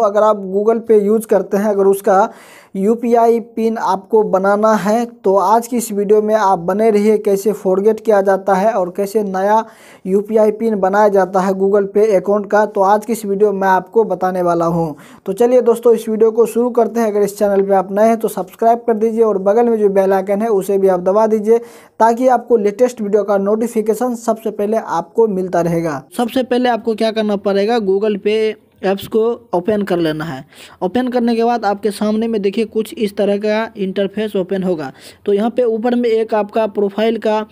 तो अगर आप गूगल पे यूज करते हैं अगर उसका यू पिन आपको बनाना है तो आज की इस वीडियो में आप बने रहिए कैसे फॉरगेट किया जाता है और कैसे नया यू पिन बनाया जाता है गूगल पे अकाउंट का तो आज की इस वीडियो में आपको बताने वाला हूँ तो चलिए दोस्तों इस वीडियो को शुरू करते हैं अगर इस चैनल पर आप नए हैं तो सब्सक्राइब कर दीजिए और बगल में जो बेलाइकन है उसे भी आप दबा दीजिए ताकि आपको लेटेस्ट वीडियो का नोटिफिकेशन सबसे पहले आपको मिलता रहेगा सबसे पहले आपको क्या करना पड़ेगा गूगल पे ऐप्स को ओपन कर लेना है ओपन करने के बाद आपके सामने में देखिए कुछ इस तरह का इंटरफेस ओपन होगा तो यहाँ पे ऊपर में एक आपका प्रोफाइल का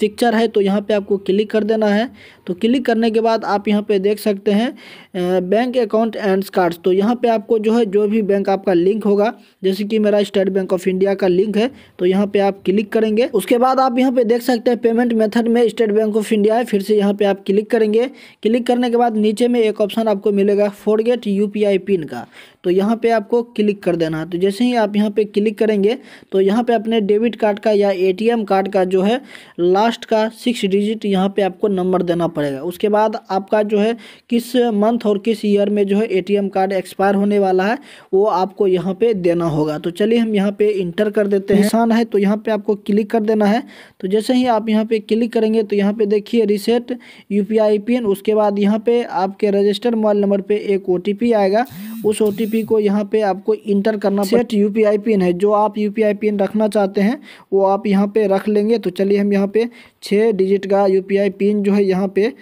पिक्चर है तो यहाँ पे आपको क्लिक कर देना है तो क्लिक करने के बाद आप यहाँ पे देख सकते हैं बैंक अकाउंट एंड कार्ड्स तो यहाँ पे आपको जो है जो भी बैंक आपका लिंक होगा जैसे कि मेरा स्टेट बैंक ऑफ इंडिया का लिंक है तो यहाँ पर आप क्लिक करेंगे उसके बाद आप यहाँ पर देख सकते हैं पेमेंट मेथड में स्टेट बैंक ऑफ इंडिया है फिर से यहाँ पर आप क्लिक करेंगे क्लिक करने के बाद नीचे में एक ऑप्शन आपको मिलेगा फॉरगेट यूपीआई पिन का तो यहाँ पे आपको क्लिक कर देना है तो जैसे ही आप यहाँ पे क्लिक करेंगे तो यहाँ पे अपने डेबिट कार्ड का या एटीएम कार्ड का जो है लास्ट का सिक्स डिजिट यहाँ पे आपको नंबर देना पड़ेगा उसके बाद आपका जो है किस मंथ और किस ईयर में जो है एटीएम कार्ड एक्सपायर होने वाला है वो आपको यहाँ पर देना होगा तो चलिए हम यहाँ पे इंटर कर देते हैं आसान है तो यहाँ पे आपको क्लिक कर देना है तो जैसे ही आप यहाँ पे क्लिक करेंगे तो यहाँ पे देखिए रिसेट यू पिन उसके बाद यहाँ पे आपके रजिस्टर्ड मोबाइल नंबर पे एक ओ आएगा उस ओ को यहाँ पे आपको इंटर करना सेट यू पिन है जो आप यू पिन रखना चाहते हैं वो आप यहाँ पे रख लेंगे तो चलिए हम यहाँ पे छः डिजिट का यू पिन जो है यहाँ पे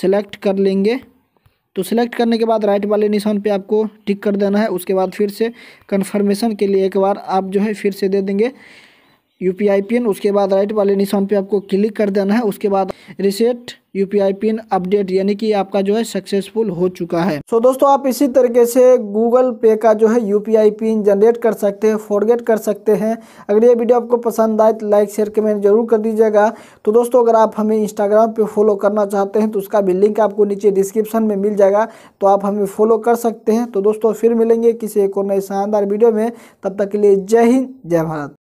सेलेक्ट कर लेंगे तो सिलेक्ट करने के बाद राइट वाले निशान पे आपको टिक कर देना है उसके बाद फिर से कन्फर्मेशन के लिए एक बार आप जो है फिर से दे देंगे यू पी आई पिन उसके बाद राइट वाले निशान पे आपको क्लिक कर देना है उसके बाद reset U P I pin update यानी कि आपका जो है सक्सेसफुल हो चुका है सो so, दोस्तों आप इसी तरीके से गूगल पे का जो है U P I pin generate कर सकते हैं फॉरगेट कर सकते हैं अगर ये वीडियो आपको पसंद आए तो लाइक शेयर कमेंट जरूर कर दीजिएगा तो दोस्तों अगर आप हमें इंस्टाग्राम पर फॉलो करना चाहते हैं तो उसका भी लिंक आपको नीचे डिस्क्रिप्शन में मिल जाएगा तो आप हमें फॉलो कर सकते हैं तो दोस्तों फिर मिलेंगे किसी एक और नए शानदार वीडियो में तब तक के लिए जय हिंद जय भारत